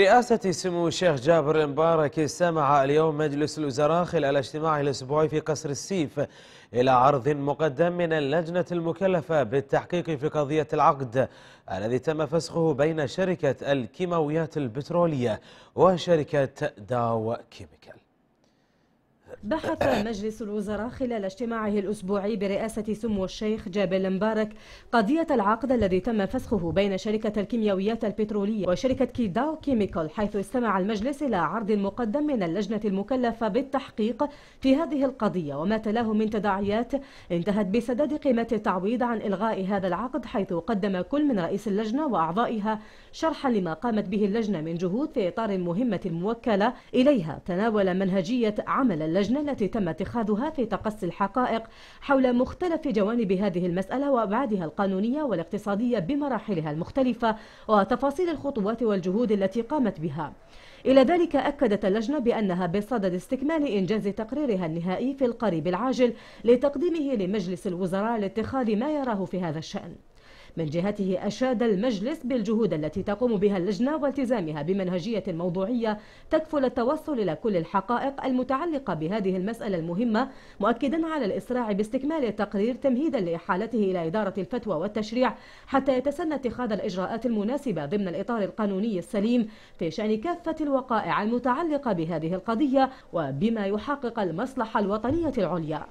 رئاسة سمو الشيخ جابر المبارك استمع اليوم مجلس الوزراء خلال اجتماعه الأسبوعي في قصر السيف إلى عرض مقدم من اللجنة المكلفة بالتحقيق في قضية العقد الذي تم فسخه بين شركة الكيماويات البترولية وشركة داو كيميكال بحث مجلس الوزراء خلال اجتماعه الأسبوعي برئاسة سمو الشيخ جابر المبارك قضية العقد الذي تم فسخه بين شركة الكيميائيات البترولية وشركة كيداو كيميكال حيث استمع المجلس إلى عرض مقدم من اللجنة المكلفة بالتحقيق في هذه القضية وما تلاه من تداعيات انتهت بسداد قيمة التعويض عن إلغاء هذا العقد حيث قدم كل من رئيس اللجنة وأعضائها شرحا لما قامت به اللجنة من جهود في إطار المهمة الموكلة إليها تناول منهجية عمل اللجنة اللجنة التي تم اتخاذها في تقصي الحقائق حول مختلف جوانب هذه المسألة وأبعادها القانونية والاقتصادية بمراحلها المختلفة وتفاصيل الخطوات والجهود التي قامت بها إلى ذلك أكدت اللجنة بأنها بصدد استكمال إنجاز تقريرها النهائي في القريب العاجل لتقديمه لمجلس الوزراء لاتخاذ ما يراه في هذا الشأن من جهته أشاد المجلس بالجهود التي تقوم بها اللجنة والتزامها بمنهجية موضوعية تكفل التوصل إلى كل الحقائق المتعلقة بهذه المسألة المهمة مؤكدا على الإسراع باستكمال التقرير تمهيدا لإحالته إلى إدارة الفتوى والتشريع حتى يتسنى اتخاذ الإجراءات المناسبة ضمن الإطار القانوني السليم في شأن كافة الوقائع المتعلقة بهذه القضية وبما يحقق المصلحة الوطنية العليا